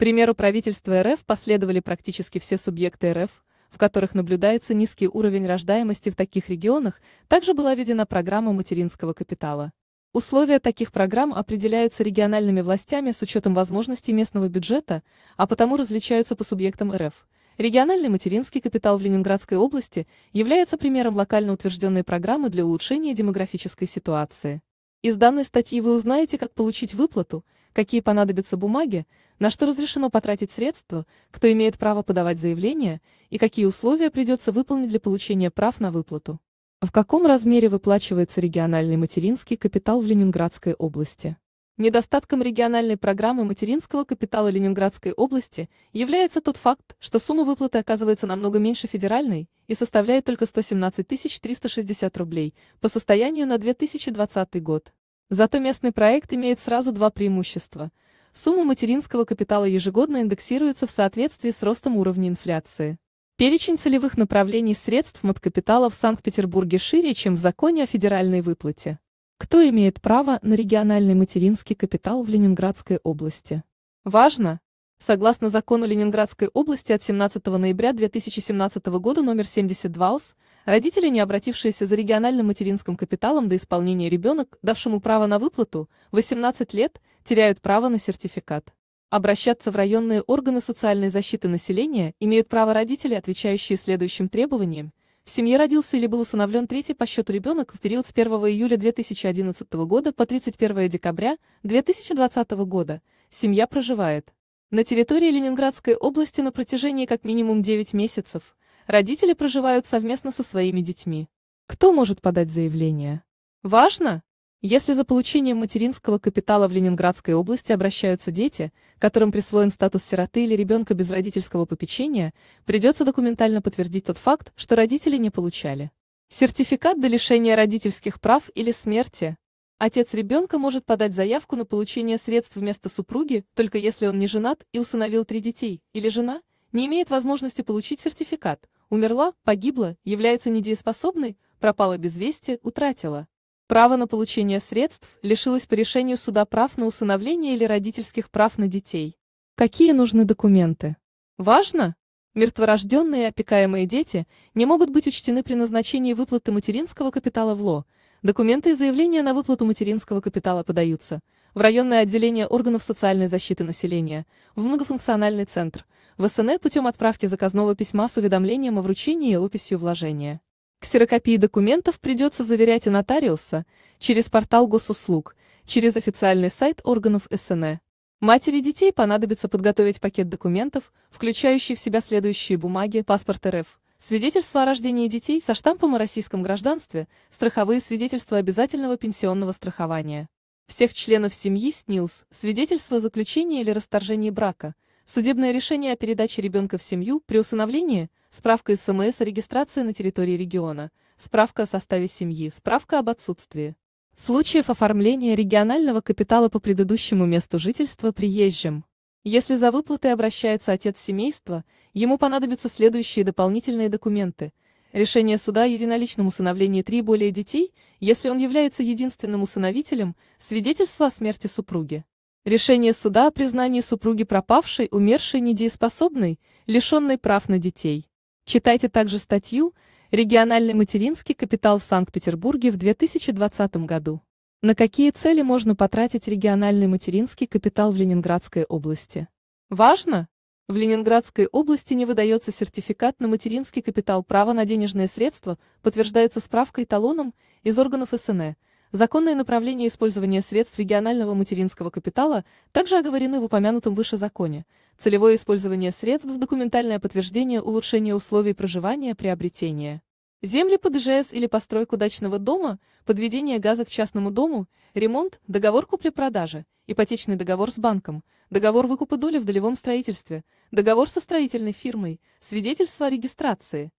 примеру правительства РФ последовали практически все субъекты РФ, в которых наблюдается низкий уровень рождаемости в таких регионах, также была введена программа материнского капитала. Условия таких программ определяются региональными властями с учетом возможностей местного бюджета, а потому различаются по субъектам РФ. Региональный материнский капитал в Ленинградской области является примером локально утвержденной программы для улучшения демографической ситуации. Из данной статьи вы узнаете, как получить выплату – какие понадобятся бумаги, на что разрешено потратить средства, кто имеет право подавать заявление и какие условия придется выполнить для получения прав на выплату. В каком размере выплачивается региональный материнский капитал в Ленинградской области? Недостатком региональной программы материнского капитала Ленинградской области является тот факт, что сумма выплаты оказывается намного меньше федеральной и составляет только 117 360 рублей по состоянию на 2020 год. Зато местный проект имеет сразу два преимущества. Сумма материнского капитала ежегодно индексируется в соответствии с ростом уровня инфляции. Перечень целевых направлений средств маткапитала в Санкт-Петербурге шире, чем в законе о федеральной выплате. Кто имеет право на региональный материнский капитал в Ленинградской области? Важно, Согласно закону Ленинградской области от 17 ноября 2017 года номер 72 ОС, родители, не обратившиеся за региональным материнским капиталом до исполнения ребенок, давшему право на выплату, 18 лет, теряют право на сертификат. Обращаться в районные органы социальной защиты населения имеют право родители, отвечающие следующим требованиям. В семье родился или был усыновлен третий по счету ребенок в период с 1 июля 2011 года по 31 декабря 2020 года. Семья проживает на территории Ленинградской области на протяжении как минимум 9 месяцев родители проживают совместно со своими детьми. Кто может подать заявление? Важно! Если за получением материнского капитала в Ленинградской области обращаются дети, которым присвоен статус сироты или ребенка без родительского попечения, придется документально подтвердить тот факт, что родители не получали. Сертификат до лишения родительских прав или смерти. Отец ребенка может подать заявку на получение средств вместо супруги, только если он не женат и усыновил три детей, или жена не имеет возможности получить сертификат, умерла, погибла, является недееспособной, пропала без вести, утратила. Право на получение средств лишилось по решению суда прав на усыновление или родительских прав на детей. Какие нужны документы? Важно! Мертворожденные и опекаемые дети не могут быть учтены при назначении выплаты материнского капитала в ЛО – Документы и заявления на выплату материнского капитала подаются в районное отделение органов социальной защиты населения, в многофункциональный центр, в СНЭ путем отправки заказного письма с уведомлением о вручении и описью вложения. Ксерокопии документов придется заверять у нотариуса через портал госуслуг, через официальный сайт органов СНЭ. Матери детей понадобится подготовить пакет документов, включающий в себя следующие бумаги, паспорт РФ, свидетельство о рождении детей со штампом о российском гражданстве, страховые свидетельства обязательного пенсионного страхования. Всех членов семьи СНИЛС, свидетельство о заключении или расторжении брака, судебное решение о передаче ребенка в семью при усыновлении, справка из ФМС о регистрации на территории региона, справка о составе семьи, справка об отсутствии. Случаев оформления регионального капитала по предыдущему месту жительства приезжим. Если за выплатой обращается отец семейства, ему понадобятся следующие дополнительные документы. Решение суда о единоличном усыновлении три более детей, если он является единственным усыновителем, свидетельство о смерти супруги. Решение суда о признании супруги пропавшей, умершей, недееспособной, лишенной прав на детей. Читайте также статью «Региональный материнский капитал в Санкт-Петербурге в 2020 году». На какие цели можно потратить региональный материнский капитал в Ленинградской области? Важно! В Ленинградской области не выдается сертификат на материнский капитал право на денежные средства, подтверждается справкой талоном из органов СНЭ. Законное направление использования средств регионального материнского капитала также оговорены в упомянутом выше законе. Целевое использование средств в документальное подтверждение улучшения условий проживания, приобретения. Земли под ИЖС или постройку дачного дома, подведение газа к частному дому, ремонт, договор купли-продажи, ипотечный договор с банком, договор выкупа доли в долевом строительстве, договор со строительной фирмой, свидетельство о регистрации.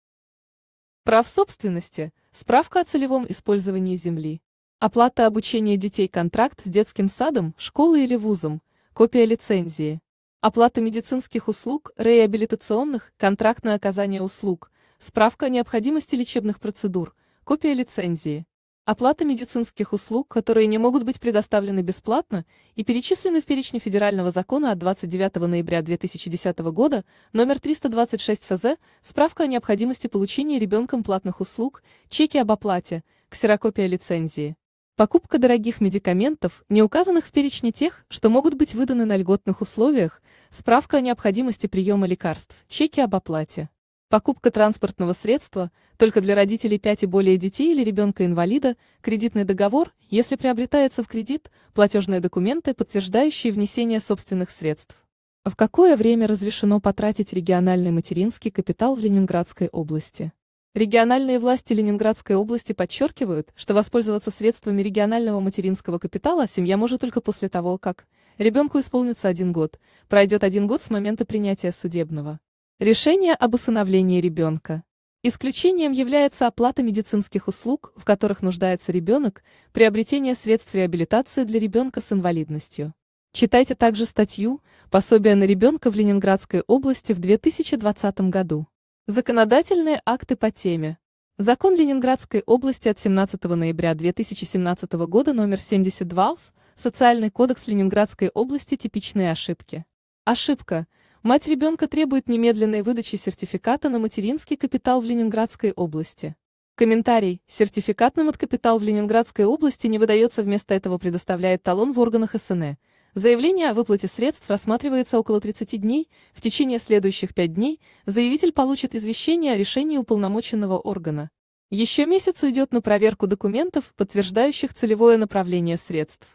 Прав собственности, справка о целевом использовании земли. Оплата обучения детей контракт с детским садом, школой или вузом, копия лицензии. Оплата медицинских услуг, реабилитационных, контракт на оказание услуг – Справка о необходимости лечебных процедур, копия лицензии. Оплата медицинских услуг, которые не могут быть предоставлены бесплатно и перечислены в перечне Федерального закона от 29 ноября 2010 года, номер 326 ФЗ, справка о необходимости получения ребенком платных услуг, чеки об оплате, ксерокопия лицензии. Покупка дорогих медикаментов, не указанных в перечне тех, что могут быть выданы на льготных условиях, справка о необходимости приема лекарств, чеки об оплате. Покупка транспортного средства только для родителей 5 и более детей или ребенка-инвалида, кредитный договор, если приобретается в кредит, платежные документы, подтверждающие внесение собственных средств. В какое время разрешено потратить региональный материнский капитал в Ленинградской области? Региональные власти Ленинградской области подчеркивают, что воспользоваться средствами регионального материнского капитала семья может только после того, как ребенку исполнится один год, пройдет один год с момента принятия судебного Решение об усыновлении ребенка. Исключением является оплата медицинских услуг, в которых нуждается ребенок, приобретение средств реабилитации для ребенка с инвалидностью. Читайте также статью «Пособие на ребенка в Ленинградской области в 2020 году». Законодательные акты по теме. Закон Ленинградской области от 17 ноября 2017 года номер 72 СОциальный кодекс Ленинградской области «Типичные ошибки». Ошибка – Мать ребенка требует немедленной выдачи сертификата на материнский капитал в Ленинградской области. Комментарий. Сертификат на капитал в Ленинградской области не выдается, вместо этого предоставляет талон в органах СНЭ. Заявление о выплате средств рассматривается около 30 дней, в течение следующих 5 дней заявитель получит извещение о решении уполномоченного органа. Еще месяц уйдет на проверку документов, подтверждающих целевое направление средств.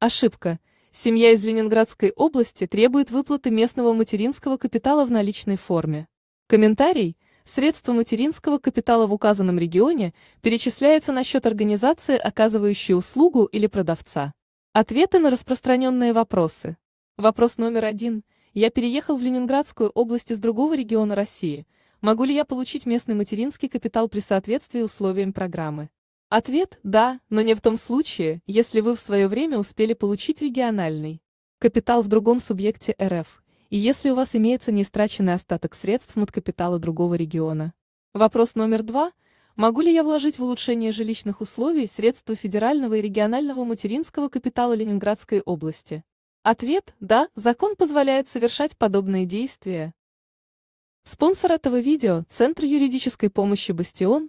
Ошибка. Семья из Ленинградской области требует выплаты местного материнского капитала в наличной форме. Комментарий. Средства материнского капитала в указанном регионе перечисляется на счет организации, оказывающей услугу или продавца. Ответы на распространенные вопросы. Вопрос номер один. Я переехал в Ленинградскую область из другого региона России. Могу ли я получить местный материнский капитал при соответствии условиям программы? Ответ – да, но не в том случае, если вы в свое время успели получить региональный капитал в другом субъекте РФ, и если у вас имеется неистраченный остаток средств от капитала другого региона. Вопрос номер два – Могу ли я вложить в улучшение жилищных условий средства федерального и регионального материнского капитала Ленинградской области? Ответ – да, закон позволяет совершать подобные действия. Спонсор этого видео – Центр юридической помощи «Бастион»,